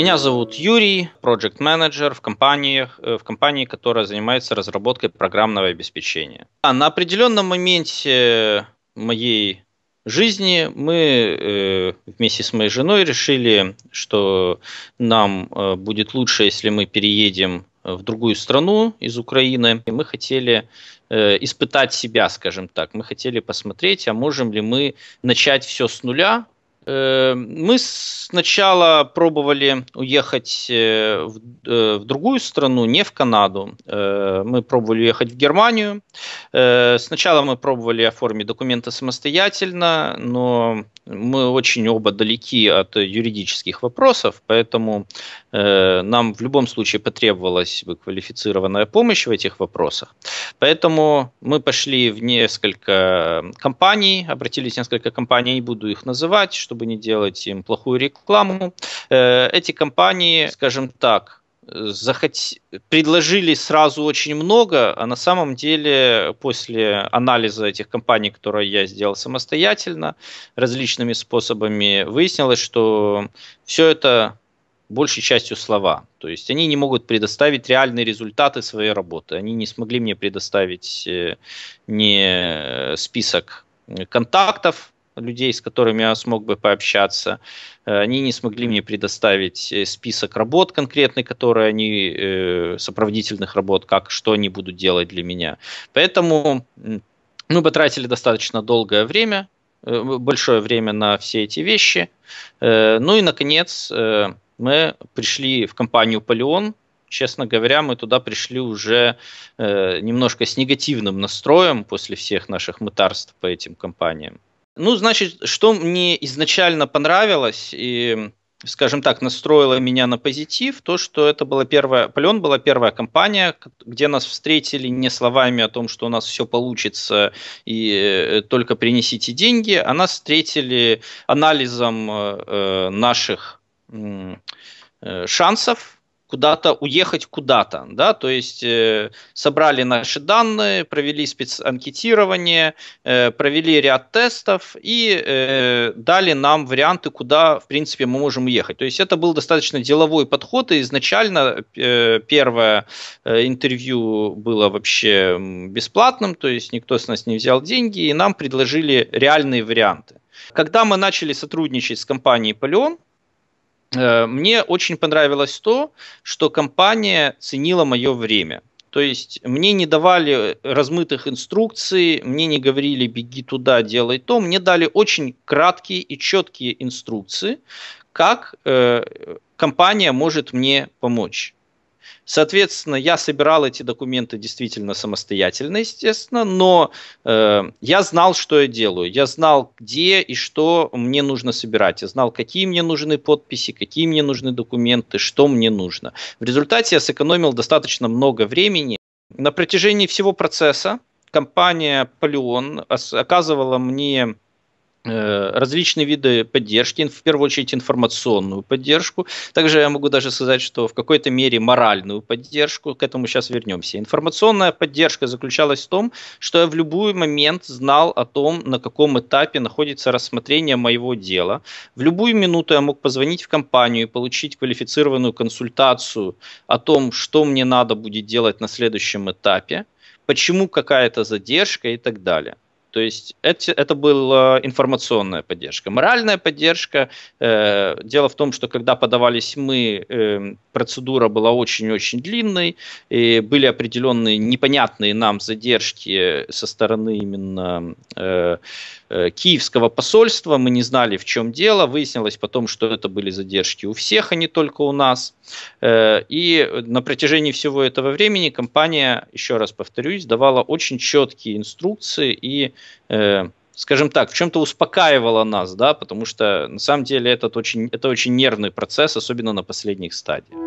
Меня зовут Юрий, проект менеджер в, компании, э, в компании, которая занимается разработкой программного обеспечения. А на определенном моменте моей жизни мы э, вместе с моей женой решили, что нам э, будет лучше, если мы переедем э, в другую страну из Украины. И мы хотели э, испытать себя, скажем так. Мы хотели посмотреть, а можем ли мы начать все с нуля, Э, мы сначала пробовали уехать э, в, э, в другую страну, не в Канаду. Мы пробовали уехать в Германию. Сначала мы пробовали оформить документы самостоятельно, но мы очень оба далеки от юридических вопросов, поэтому Э, нам в любом случае потребовалась бы квалифицированная помощь в этих вопросах. Поэтому мы пошли в несколько компаний, обратились в несколько компаний, не буду их называть, чтобы не делать им плохую рекламу. Э, эти компании, скажем так, захот... предложили сразу очень много, а на самом деле после анализа этих компаний, которые я сделал самостоятельно, различными способами выяснилось, что все это большей частью слова. То есть они не могут предоставить реальные результаты своей работы. Они не смогли мне предоставить э, ни э, список э, контактов людей, с которыми я смог бы пообщаться. Они не смогли мне предоставить список работ конкретный, которые они, сопроводительных работ, как, что они будут делать для меня. Поэтому мы потратили достаточно долгое время, большое время на все эти вещи. Ну и, наконец, мы пришли в компанию Полион. Честно говоря, мы туда пришли уже э, немножко с негативным настроем после всех наших мытарств по этим компаниям. Ну, значит, что мне изначально понравилось и, скажем так, настроило меня на позитив, то, что это была первая, Полен была первая компания, где нас встретили не словами о том, что у нас все получится и э, только принесите деньги, а нас встретили анализом э, э, наших Э, шансов куда-то уехать куда-то, да, то есть э, собрали наши данные, провели спецанкетирование, э, провели ряд тестов и э, дали нам варианты, куда, в принципе, мы можем уехать. То есть это был достаточно деловой подход, и изначально э, первое э, интервью было вообще бесплатным, то есть никто с нас не взял деньги, и нам предложили реальные варианты. Когда мы начали сотрудничать с компанией Полион, Э, мне очень понравилось то, что компания ценила мое время. То есть мне не давали размытых инструкций, мне не говорили беги туда, делай то, мне дали очень краткие и четкие инструкции, как э, компания может мне помочь. Соответственно, я собирал эти документы действительно самостоятельно, естественно, но э, я знал, что я делаю. Я знал, где и что мне нужно собирать. Я знал, какие мне нужны подписи, какие мне нужны документы, что мне нужно. В результате я сэкономил достаточно много времени. На протяжении всего процесса компания Polion оказывала мне Э, различные виды поддержки, в первую очередь информационную поддержку. Также я могу даже сказать, что в какой-то мере моральную поддержку, к этому сейчас вернемся. Информационная поддержка заключалась в том, что я в любой момент знал о том, на каком этапе находится рассмотрение моего дела. В любую минуту я мог позвонить в компанию и получить квалифицированную консультацию о том, что мне надо будет делать на следующем этапе, почему какая-то задержка и так далее. То есть это, это была информационная поддержка. Моральная поддержка. Э, дело в том, что когда подавались мы, э, процедура была очень-очень длинной, и были определенные непонятные нам задержки со стороны именно э, э, киевского посольства. Мы не знали, в чем дело. Выяснилось потом, что это были задержки у всех, а не только у нас. Э, и на протяжении всего этого времени компания, еще раз повторюсь, давала очень четкие инструкции и э, скажем так, в чем-то успокаивало нас, да, потому что на самом деле этот очень, это очень нервный процесс, особенно на последних стадиях.